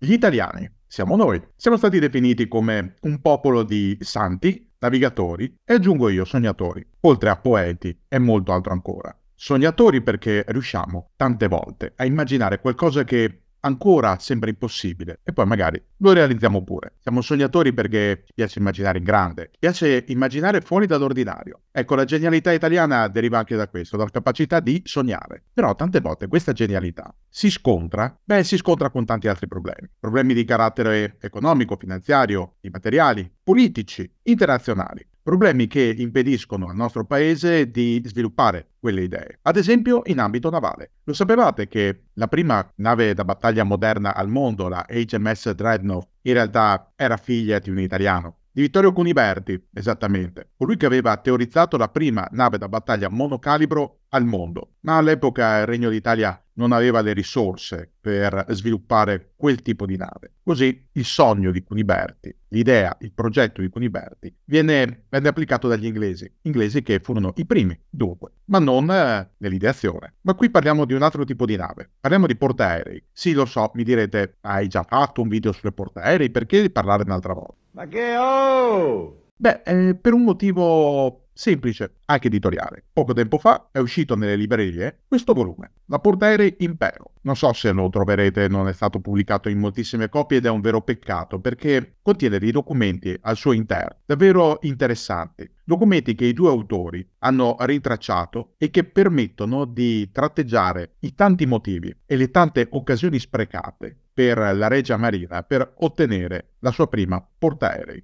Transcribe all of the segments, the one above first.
Gli italiani, siamo noi, siamo stati definiti come un popolo di santi, navigatori e aggiungo io sognatori, oltre a poeti e molto altro ancora. Sognatori perché riusciamo tante volte a immaginare qualcosa che ancora sembra impossibile e poi magari lo realizziamo pure. Siamo sognatori perché ci piace immaginare in grande, ci piace immaginare fuori dall'ordinario. Ecco, la genialità italiana deriva anche da questo, dalla capacità di sognare. Però tante volte questa genialità si scontra, beh, si scontra con tanti altri problemi. Problemi di carattere economico, finanziario, di materiali, politici, internazionali problemi che impediscono al nostro paese di sviluppare quelle idee, ad esempio in ambito navale. Lo sapevate che la prima nave da battaglia moderna al mondo, la HMS Dreadnought, in realtà era figlia di un italiano di Vittorio Cuniberti, esattamente, colui che aveva teorizzato la prima nave da battaglia monocalibro al mondo, ma all'epoca il Regno d'Italia non aveva le risorse per sviluppare quel tipo di nave. Così il sogno di Cuniberti, l'idea, il progetto di Cuniberti, viene, venne applicato dagli inglesi, inglesi che furono i primi, dunque, ma non eh, nell'ideazione. Ma qui parliamo di un altro tipo di nave, parliamo di portaerei. Sì, lo so, mi direte, hai già fatto un video sulle portaerei, perché parlare un'altra volta? Ma che oh! Beh, eh, per un motivo semplice, anche editoriale. Poco tempo fa è uscito nelle librerie questo volume, La Portaere Impero. Non so se lo troverete, non è stato pubblicato in moltissime copie ed è un vero peccato perché contiene dei documenti al suo interno davvero interessanti, documenti che i due autori hanno ritracciato e che permettono di tratteggiare i tanti motivi e le tante occasioni sprecate per la Regia Marina per ottenere la sua prima portaerei.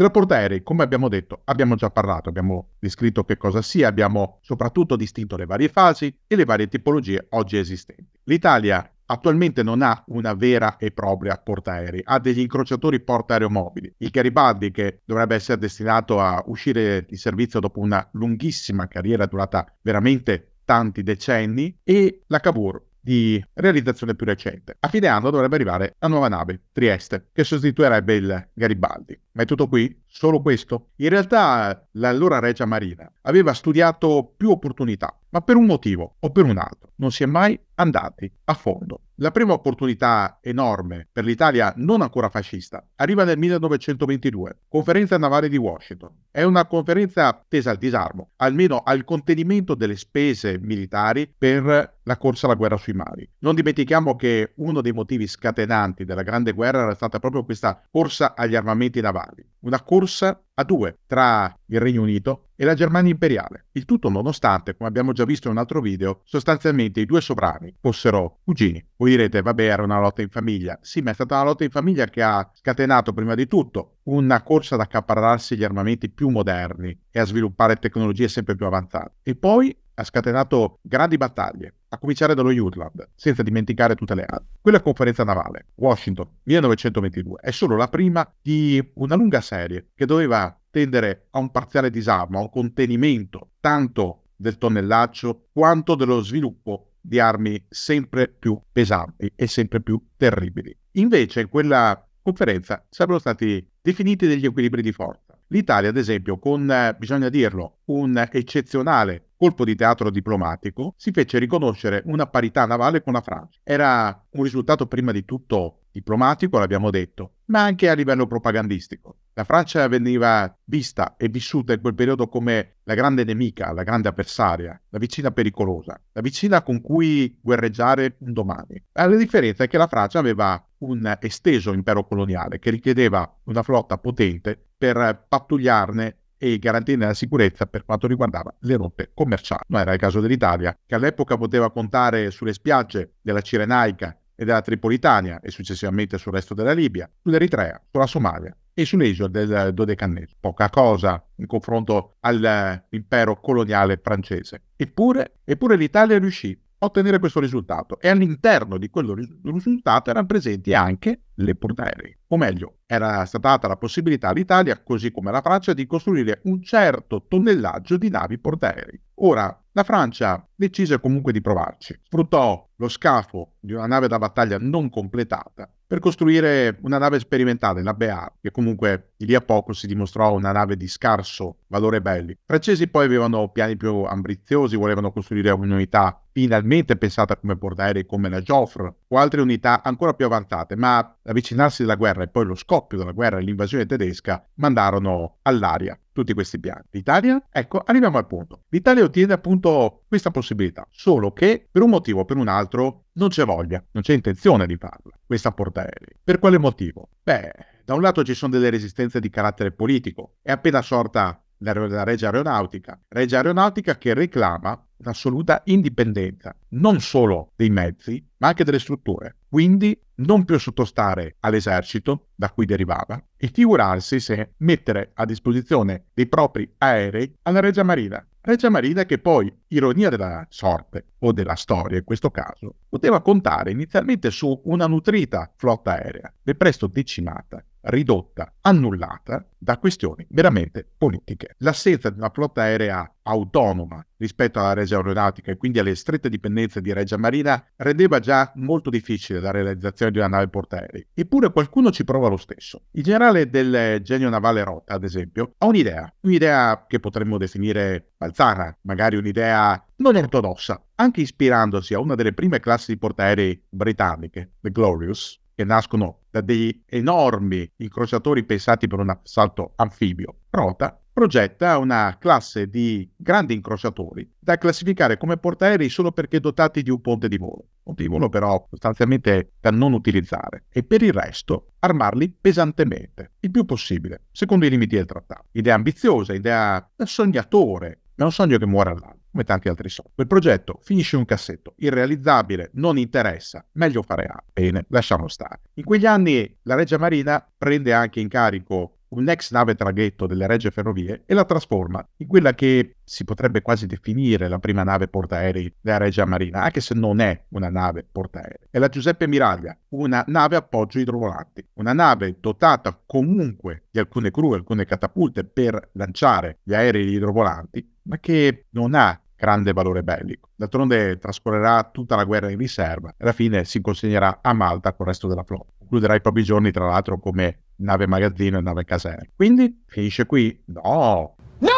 Del rapporto aerei, come abbiamo detto, abbiamo già parlato, abbiamo descritto che cosa sia, abbiamo soprattutto distinto le varie fasi e le varie tipologie oggi esistenti. L'Italia attualmente non ha una vera e propria portaerei, ha degli incrociatori portaeromobili. Il Garibaldi, che dovrebbe essere destinato a uscire di servizio dopo una lunghissima carriera durata veramente tanti decenni, e la Cavour, di realizzazione più recente. A fine anno dovrebbe arrivare la nuova nave, Trieste, che sostituirebbe il Garibaldi. Ma è tutto qui? Solo questo? In realtà eh, l'allora Regia Marina aveva studiato più opportunità, ma per un motivo o per un altro non si è mai andati a fondo. La prima opportunità enorme per l'Italia non ancora fascista arriva nel 1922, conferenza navale di Washington. È una conferenza tesa al disarmo, almeno al contenimento delle spese militari per la corsa alla guerra sui mari. Non dimentichiamo che uno dei motivi scatenanti della Grande Guerra era stata proprio questa corsa agli armamenti navali, una corsa a due tra il Regno Unito e la Germania imperiale. Il tutto nonostante, come abbiamo già visto in un altro video, sostanzialmente i due sovrani fossero cugini. Voi direte, vabbè, era una lotta in famiglia. Sì, ma è stata una lotta in famiglia che ha scatenato prima di tutto una corsa ad accaparrarsi gli armamenti più moderni e a sviluppare tecnologie sempre più avanzate. E poi ha scatenato grandi battaglie, a cominciare dallo Jutland, senza dimenticare tutte le altre. Quella conferenza navale, Washington, 1922, è solo la prima di una lunga serie che doveva tendere a un parziale disarmo, a un contenimento tanto del tonnellaggio quanto dello sviluppo di armi sempre più pesanti e sempre più terribili. Invece quella conferenza sarebbero stati definiti degli equilibri di forza. L'Italia, ad esempio, con, eh, bisogna dirlo, un eccezionale colpo di teatro diplomatico, si fece riconoscere una parità navale con la Francia. Era un risultato prima di tutto diplomatico, l'abbiamo detto, ma anche a livello propagandistico. La Francia veniva vista e vissuta in quel periodo come la grande nemica, la grande avversaria, la vicina pericolosa, la vicina con cui guerreggiare un domani. La differenza è che la Francia aveva un esteso impero coloniale che richiedeva una flotta potente per pattugliarne e garantire la sicurezza per quanto riguardava le rotte commerciali. Non era il caso dell'Italia, che all'epoca poteva contare sulle spiagge della Cirenaica e della Tripolitania e successivamente sul resto della Libia, sull'Eritrea, sulla Somalia e sull'isola del Dodecanneso. Poca cosa in confronto all'impero coloniale francese. Eppure, eppure l'Italia riuscì ottenere questo risultato e all'interno di quel risultato erano presenti anche le portaerei. O meglio, era stata data la possibilità all'Italia, così come alla Francia, di costruire un certo tonnellaggio di navi portaerei. Ora, la Francia decise comunque di provarci. Sfruttò lo scafo di una nave da battaglia non completata per costruire una nave sperimentale, la Bear, che comunque di lì a poco si dimostrò una nave di scarso valore belli. I francesi poi avevano piani più ambiziosi, volevano costruire un'unità finalmente pensata come bordaerei come la Joffre o altre unità ancora più avanzate, ma l'avvicinarsi della guerra e poi lo scoppio della guerra e l'invasione tedesca mandarono all'aria tutti questi piani. L'Italia? Ecco, arriviamo al punto. L'Italia ottiene appunto questa possibilità, solo che per un motivo o per un altro non c'è voglia, non c'è intenzione di farla, questa portaerei. Per quale motivo? Beh, da un lato ci sono delle resistenze di carattere politico, è appena sorta la Regia Aeronautica, Regia Aeronautica che reclama l'assoluta indipendenza non solo dei mezzi, ma anche delle strutture. Quindi non più sottostare all'esercito da cui derivava e figurarsi se mettere a disposizione dei propri aerei alla Regia Marina. Regia Marina che poi, ironia della sorte o della storia in questo caso, poteva contare inizialmente su una nutrita flotta aerea, ben presto decimata ridotta, annullata da questioni veramente politiche. L'assenza di una flotta aerea autonoma rispetto alla regia aeronautica e quindi alle strette dipendenze di Regia Marina rendeva già molto difficile la realizzazione di una nave portaerei. Eppure qualcuno ci prova lo stesso. Il generale del genio navale Rota, ad esempio, ha un'idea, un'idea che potremmo definire balzana, magari un'idea non ortodossa, anche ispirandosi a una delle prime classi di portaerei britanniche, The Glorious, che nascono da degli enormi incrociatori pensati per un assalto anfibio, Rota progetta una classe di grandi incrociatori da classificare come portaerei solo perché dotati di un ponte di volo. Ponte di volo però sostanzialmente da non utilizzare e per il resto armarli pesantemente, il più possibile, secondo i limiti del trattato. Idea ambiziosa, idea da sognatore, è un sogno che muore all'altro come tanti altri software. Il progetto finisce in un cassetto, irrealizzabile, non interessa, meglio fare A. Bene, lasciamo stare. In quegli anni la Regia Marina prende anche in carico un'ex nave traghetto delle Regie Ferrovie e la trasforma in quella che si potrebbe quasi definire la prima nave portaerei della Regia Marina, anche se non è una nave portaerei. È la Giuseppe Miraglia, una nave appoggio idrovolanti, una nave dotata comunque di alcune crew, alcune catapulte per lanciare gli aerei idrovolanti, ma che non ha grande valore bellico. D'altronde trascorrerà tutta la guerra in riserva e alla fine si consegnerà a Malta col resto della flotta. Concluderà i propri giorni, tra l'altro, come nave magazzino e nave caserma. Quindi finisce qui? No! No!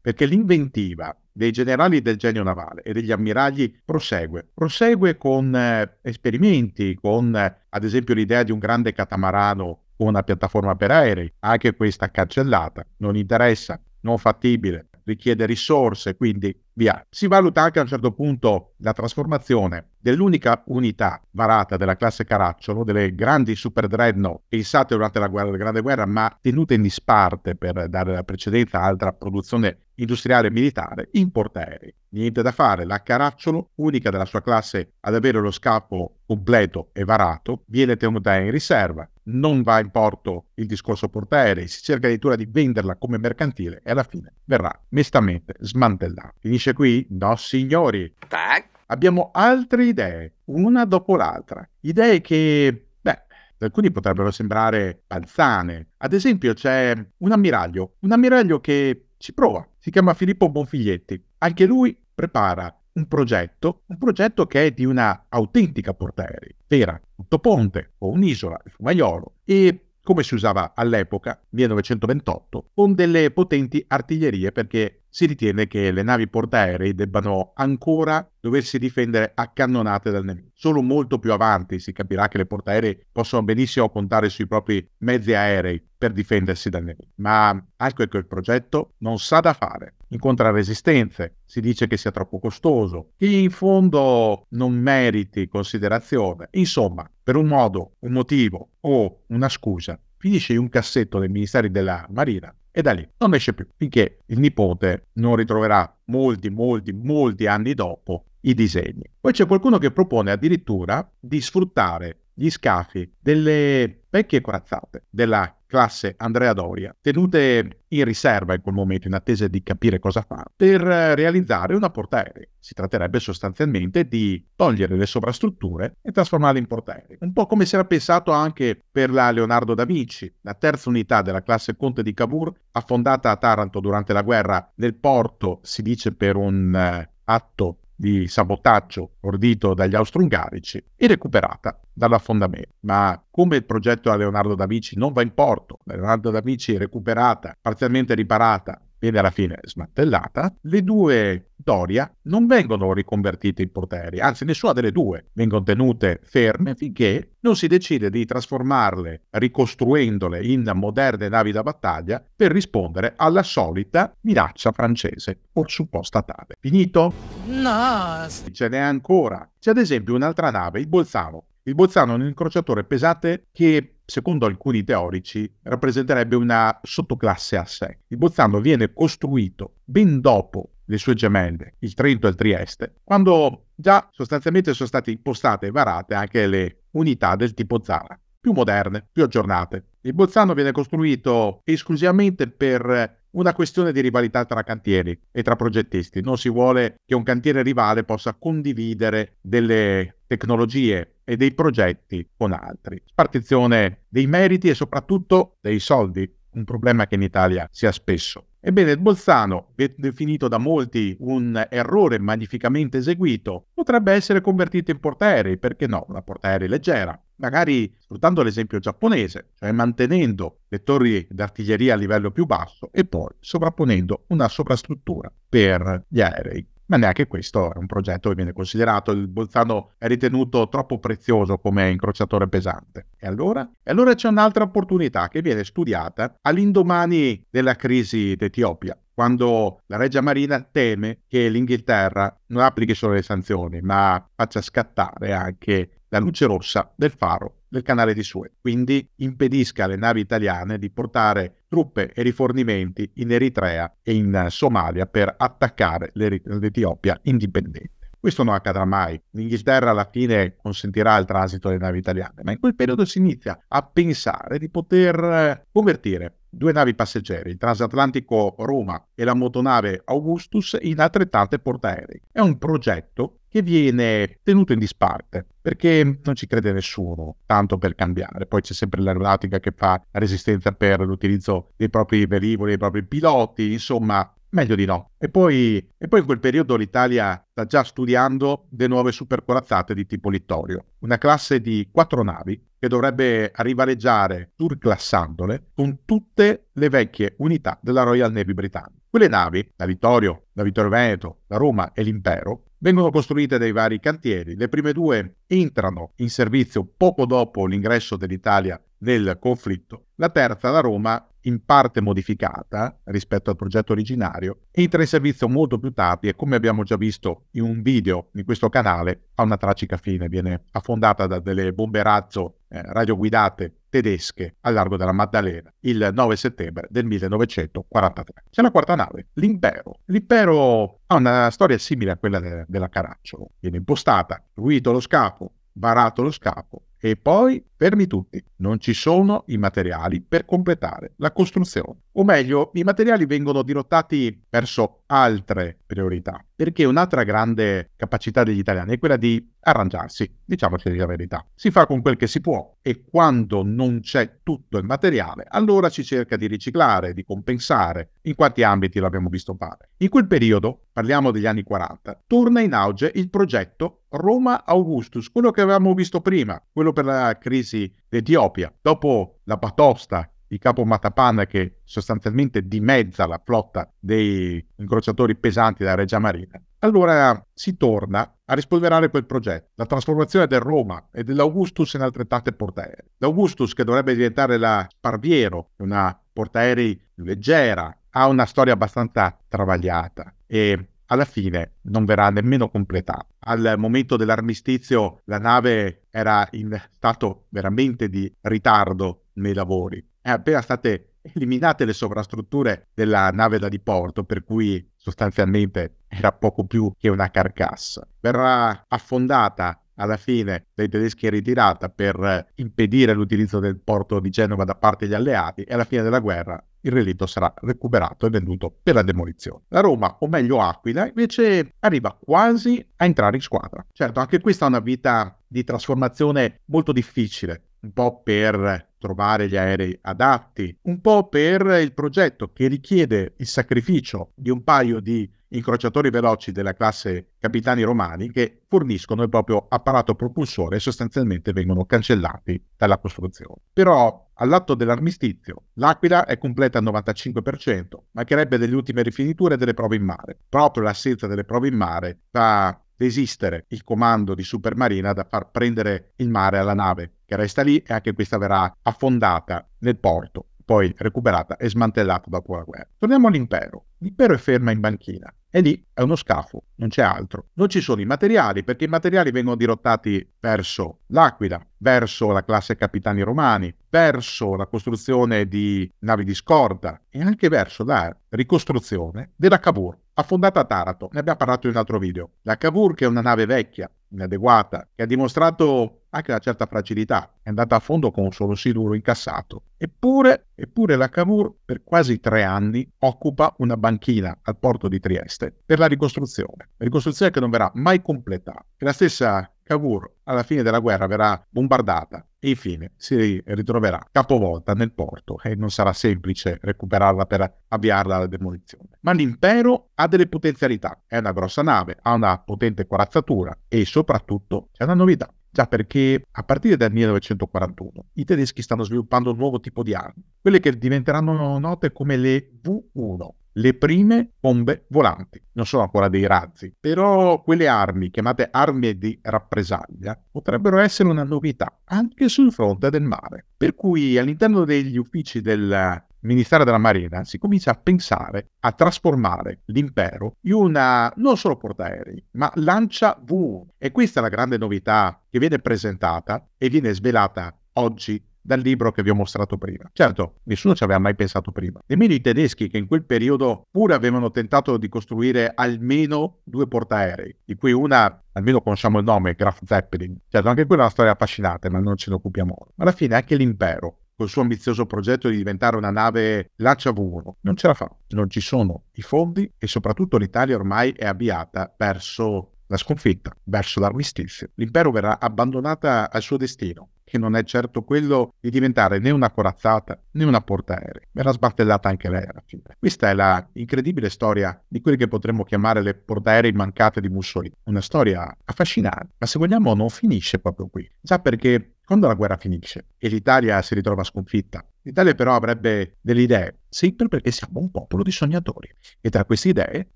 Perché l'inventiva dei generali del genio navale e degli ammiragli prosegue. Prosegue con eh, esperimenti, con eh, ad esempio l'idea di un grande catamarano con una piattaforma per aerei, anche questa cancellata, non interessa, non fattibile, richiede risorse, quindi via. Si valuta anche a un certo punto la trasformazione dell'unica unità varata della classe Caracciolo, delle grandi super dreadnought pensate durante la, guerra, la Grande Guerra, ma tenute in disparte per dare la precedenza a altra produzione industriale e militare, in portaerei. Niente da fare, la Caracciolo, unica della sua classe ad avere lo scafo completo e varato, viene tenuta in riserva, non va in porto il discorso portaerei, si cerca addirittura di venderla come mercantile e alla fine verrà mestamente smantellata. Finisce finisce qui? No, signori. Tac. Abbiamo altre idee, una dopo l'altra. Idee che ad alcuni potrebbero sembrare panzane. Ad esempio c'è un ammiraglio, un ammiraglio che ci prova, si chiama Filippo Bonfiglietti. Anche lui prepara un progetto, un progetto che è di una autentica portaerei, vera, tutto ponte o un'isola, il fumaiolo. E come si usava all'epoca, 1928 con delle potenti artiglierie perché si ritiene che le navi portaerei debbano ancora doversi difendere a cannonate dal nemico. Solo molto più avanti si capirà che le portaerei possono benissimo contare sui propri mezzi aerei per difendersi dal nemico. Ma ecco che il progetto non sa da fare. Incontra resistenze, si dice che sia troppo costoso, che in fondo non meriti considerazione. Insomma, per un modo, un motivo o una scusa, finisce in un cassetto del Ministero della Marina e da lì non esce più finché il nipote non ritroverà molti, molti, molti anni dopo i disegni. Poi c'è qualcuno che propone addirittura di sfruttare gli scafi delle vecchie corazzate della classe Andrea Doria, tenute in riserva in quel momento in attesa di capire cosa fare, per realizzare una portaerei. Si tratterebbe sostanzialmente di togliere le sovrastrutture e trasformarle in portaerei, un po' come si era pensato anche per la Leonardo da Vinci, la terza unità della classe Conte di Cavour, affondata a Taranto durante la guerra nel porto, si dice per un eh, atto di sabotaggio ordito dagli austro-ungarici e recuperata dall'affondamento. Ma come il progetto a Leonardo da Vinci non va in porto, Leonardo da Vinci è recuperata, parzialmente riparata viene alla fine smantellata, le due Doria non vengono riconvertite in poteri, anzi nessuna delle due vengono tenute ferme finché non si decide di trasformarle, ricostruendole in moderne navi da battaglia per rispondere alla solita minaccia francese o supposta tale. Finito? No! Ce n'è ancora. C'è ad esempio un'altra nave, il Bolzano, il Bolzano è un incrociatore pesante che secondo alcuni teorici, rappresenterebbe una sottoclasse a sé. Il Bozzano viene costruito ben dopo le sue gemelle, il Trento e il Trieste, quando già sostanzialmente sono state impostate e varate anche le unità del tipo Zara, più moderne, più aggiornate. Il Bozzano viene costruito esclusivamente per una questione di rivalità tra cantieri e tra progettisti. Non si vuole che un cantiere rivale possa condividere delle tecnologie e dei progetti con altri. Spartizione dei meriti e soprattutto dei soldi, un problema che in Italia si ha spesso. Ebbene, il Bolzano, definito da molti un errore magnificamente eseguito, potrebbe essere convertito in portaerei, perché no, una portaerei leggera, magari sfruttando l'esempio giapponese, cioè mantenendo le torri d'artiglieria a livello più basso e poi sovrapponendo una soprastruttura per gli aerei. Ma neanche questo è un progetto che viene considerato, il Bolzano è ritenuto troppo prezioso come incrociatore pesante. E allora? E allora c'è un'altra opportunità che viene studiata all'indomani della crisi d'Etiopia, quando la Regia Marina teme che l'Inghilterra non applichi solo le sanzioni, ma faccia scattare anche la luce rossa del faro del canale di Suez, quindi impedisca alle navi italiane di portare truppe e rifornimenti in Eritrea e in Somalia per attaccare l'Etiopia indipendente. Questo non accadrà mai. L'Inghilterra alla fine consentirà il transito delle navi italiane, ma in quel periodo si inizia a pensare di poter eh, convertire due navi passeggeri, il transatlantico Roma e la motonave Augustus, in altrettante portaerei. È un progetto che viene tenuto in disparte perché non ci crede nessuno tanto per cambiare. Poi c'è sempre l'aeronautica che fa resistenza per l'utilizzo dei propri velivoli, dei propri piloti, insomma meglio di no. E poi, e poi, in quel periodo l'Italia sta già studiando le nuove supercorazzate di tipo Littorio, una classe di quattro navi che dovrebbe rivaleggiare, surclassandole con tutte le vecchie unità della Royal Navy britannica. Quelle navi, la Littorio, la Vittorio Veneto, la Roma e l'Impero, vengono costruite dai vari cantieri. Le prime due entrano in servizio poco dopo l'ingresso dell'Italia nel conflitto. La terza, la Roma, in parte modificata rispetto al progetto originario, entra in servizio molto più tardi e come abbiamo già visto in un video di questo canale, ha una tragica fine, viene affondata da delle bombe razzo eh, radioguidate tedesche al largo della Maddalena il 9 settembre del 1943. C'è la quarta nave, l'Impero. L'Impero ha una storia simile a quella de- della Caracciolo. Viene impostata, ruito lo scafo, barato lo scafo e poi Fermi tutti, non ci sono i materiali per completare la costruzione. O meglio, i materiali vengono dirottati verso altre priorità, perché un'altra grande capacità degli italiani è quella di arrangiarsi, diciamoci la verità. Si fa con quel che si può e quando non c'è tutto il materiale, allora si cerca di riciclare, di compensare. In quanti ambiti l'abbiamo visto fare? In quel periodo, parliamo degli anni 40, torna in auge il progetto Roma Augustus, quello che avevamo visto prima, quello per la crisi crisi d'Etiopia, dopo la batosta di Capo Matapana che sostanzialmente dimezza la flotta dei incrociatori pesanti della Regia Marina, allora si torna a rispolverare quel progetto, la trasformazione del Roma e dell'Augustus in altrettante portaerei. L'Augustus che dovrebbe diventare la Sparviero, una portaerei leggera, ha una storia abbastanza travagliata e alla fine non verrà nemmeno completata. Al momento dell'armistizio la nave era in stato veramente di ritardo nei lavori. È appena state eliminate le sovrastrutture della nave da diporto, per cui sostanzialmente era poco più che una carcassa. Verrà affondata alla fine dai tedeschi è ritirata per impedire l'utilizzo del porto di Genova da parte degli alleati e alla fine della guerra il relitto sarà recuperato e venduto per la demolizione. La Roma, o meglio Aquila, invece arriva quasi a entrare in squadra. Certo, anche questa è una vita di trasformazione molto difficile, un po' per trovare gli aerei adatti, un po' per il progetto che richiede il sacrificio di un paio di incrociatori veloci della classe capitani romani che forniscono il proprio apparato propulsore e sostanzialmente vengono cancellati dalla costruzione. Però all'atto dell'armistizio l'Aquila è completa al 95%, mancherebbe delle ultime rifiniture e delle prove in mare. Proprio l'assenza delle prove in mare fa desistere il comando di Supermarina da far prendere il mare alla nave che resta lì e anche questa verrà affondata nel porto poi recuperata e smantellata dopo la guerra. Torniamo all'impero. L'impero è ferma in banchina. E lì è uno scafo, non c'è altro. Non ci sono i materiali, perché i materiali vengono dirottati verso l'Aquila, verso la classe capitani romani, verso la costruzione di navi di scorta e anche verso la ricostruzione della Cavour, affondata a Tarato. Ne abbiamo parlato in un altro video. La Cavour, che è una nave vecchia, inadeguata, che ha dimostrato anche una certa fragilità, è andata a fondo con un solo siluro incassato. Eppure, eppure la Cavour per quasi tre anni occupa una banchina al porto di Trieste per la ricostruzione, ricostruzione che non verrà mai completata. E la stessa Cavour alla fine della guerra verrà bombardata e infine si ritroverà capovolta nel porto e non sarà semplice recuperarla per avviarla alla demolizione. Ma l'impero ha delle potenzialità, è una grossa nave, ha una potente corazzatura e soprattutto c'è una novità. Già perché a partire dal 1941 i tedeschi stanno sviluppando un nuovo tipo di armi, quelle che diventeranno note come le V1, le prime bombe volanti. Non sono ancora dei razzi, però quelle armi, chiamate armi di rappresaglia, potrebbero essere una novità anche sul fronte del mare. Per cui all'interno degli uffici del Ministero della Marina, si comincia a pensare a trasformare l'impero in una non solo portaerei, ma lancia V. E questa è la grande novità che viene presentata e viene svelata oggi dal libro che vi ho mostrato prima. Certo, nessuno ci aveva mai pensato prima, nemmeno i tedeschi che in quel periodo pure avevano tentato di costruire almeno due portaerei, di cui una almeno conosciamo il nome, Graf Zeppelin. Certo, anche quella è una storia affascinante, ma non ce ne occupiamo ora. Alla fine anche l'impero col suo ambizioso progetto di diventare una nave lanciamuro, non ce la fa. Non ci sono i fondi e soprattutto l'Italia ormai è avviata verso la sconfitta, verso l'armistizio. L'impero verrà abbandonata al suo destino, che non è certo quello di diventare né una corazzata né una portaerei. Verrà sbattellata anche lei alla fine. Questa è la incredibile storia di quelle che potremmo chiamare le portaerei mancate di Mussolini. Una storia affascinante, ma se vogliamo non finisce proprio qui. Già perché quando la guerra finisce e l'Italia si ritrova sconfitta, l'Italia però avrebbe delle idee, sempre perché siamo un popolo di sognatori. E tra queste idee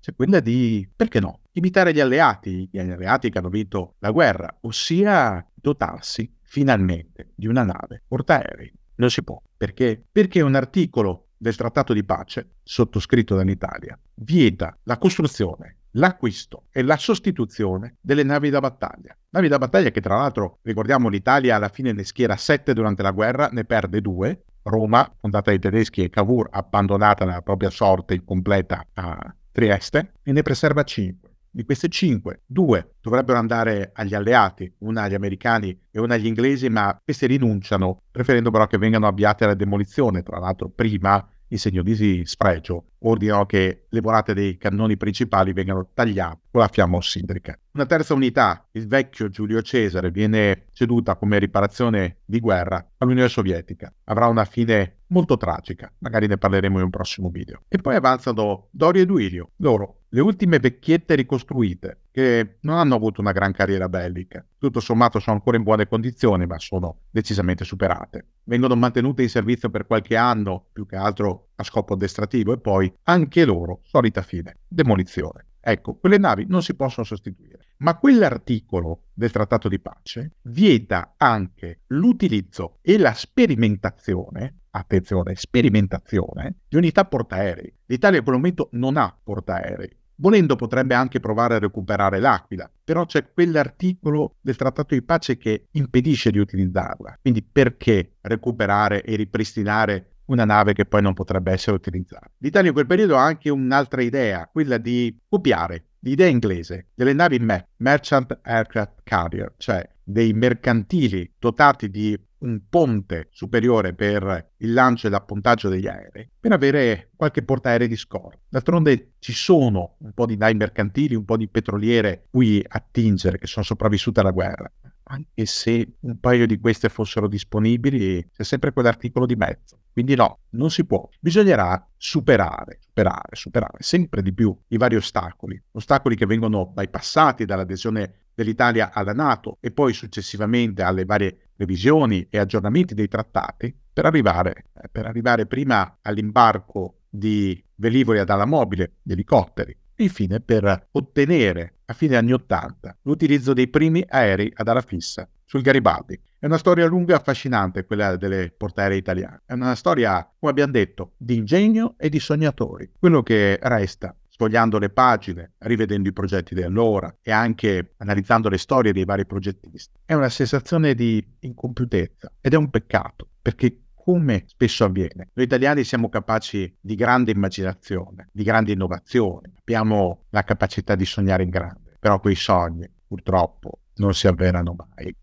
c'è quella di, perché no, imitare gli alleati, gli alleati che hanno vinto la guerra, ossia dotarsi finalmente di una nave portaerei. Non si può. Perché? Perché un articolo del trattato di pace, sottoscritto dall'Italia, vieta la costruzione l'acquisto e la sostituzione delle navi da battaglia. Navi da battaglia che tra l'altro, ricordiamo, l'Italia alla fine ne schiera 7 durante la guerra, ne perde 2. Roma, fondata dai tedeschi e Cavour, abbandonata nella propria sorte incompleta a Trieste, e ne preserva 5. Di queste 5, 2 dovrebbero andare agli alleati, una agli americani e una agli inglesi, ma queste rinunciano, preferendo però che vengano avviate alla demolizione, tra l'altro prima in segno di spregio, ordinò che le volate dei cannoni principali vengano tagliate con la fiamma ossidrica. Una terza unità, il vecchio Giulio Cesare, viene ceduta come riparazione di guerra all'Unione Sovietica. Avrà una fine molto tragica, magari ne parleremo in un prossimo video. E poi avanzano Dorio e Duilio, loro, le ultime vecchiette ricostruite, che non hanno avuto una gran carriera bellica. Tutto sommato sono ancora in buone condizioni, ma sono decisamente superate. Vengono mantenute in servizio per qualche anno, più che altro a scopo addestrativo, e poi anche loro, solita fine, demolizione. Ecco, quelle navi non si possono sostituire. Ma quell'articolo del Trattato di pace vieta anche l'utilizzo e la sperimentazione attenzione, sperimentazione di unità portaerei. L'Italia in quel momento non ha portaerei, Volendo potrebbe anche provare a recuperare l'Aquila, però c'è quell'articolo del trattato di pace che impedisce di utilizzarla. Quindi perché recuperare e ripristinare una nave che poi non potrebbe essere utilizzata? L'Italia in quel periodo ha anche un'altra idea, quella di copiare l'idea inglese delle navi MEC, Merchant Aircraft Carrier, cioè dei mercantili dotati di un ponte superiore per il lancio e l'appuntaggio degli aerei, per avere qualche portaerei di scorta. D'altronde ci sono un po' di nai mercantili, un po' di petroliere qui a tingere che sono sopravvissute alla guerra. Anche se un paio di queste fossero disponibili, c'è sempre quell'articolo di mezzo. Quindi no, non si può. Bisognerà superare, superare, superare sempre di più i vari ostacoli. Ostacoli che vengono bypassati dall'adesione dell'Italia alla Nato e poi successivamente alle varie revisioni e aggiornamenti dei trattati per arrivare, eh, per arrivare prima all'imbarco di velivoli ad ala mobile, di elicotteri, infine per ottenere a fine anni 80 l'utilizzo dei primi aerei ad ala fissa sul Garibaldi. È una storia lunga e affascinante quella delle portaerei italiane. È una storia, come abbiamo detto, di ingegno e di sognatori. Quello che resta sfogliando le pagine, rivedendo i progetti di allora e anche analizzando le storie dei vari progettisti, è una sensazione di incompiutezza ed è un peccato perché come spesso avviene. Noi italiani siamo capaci di grande immaginazione, di grande innovazione, abbiamo la capacità di sognare in grande, però quei sogni purtroppo non si avverano mai.